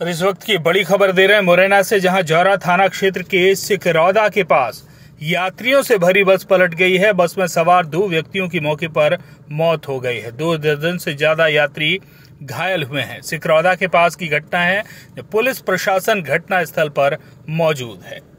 और इस वक्त की बड़ी खबर दे रहे हैं मुरैना से जहां जौरा थाना क्षेत्र के सिकरौदा के पास यात्रियों से भरी बस पलट गई है बस में सवार दो व्यक्तियों की मौके पर मौत हो गई है दो दर्जन से ज्यादा यात्री घायल हुए हैं सिकरौदा के पास की घटना है पुलिस प्रशासन घटना स्थल पर मौजूद है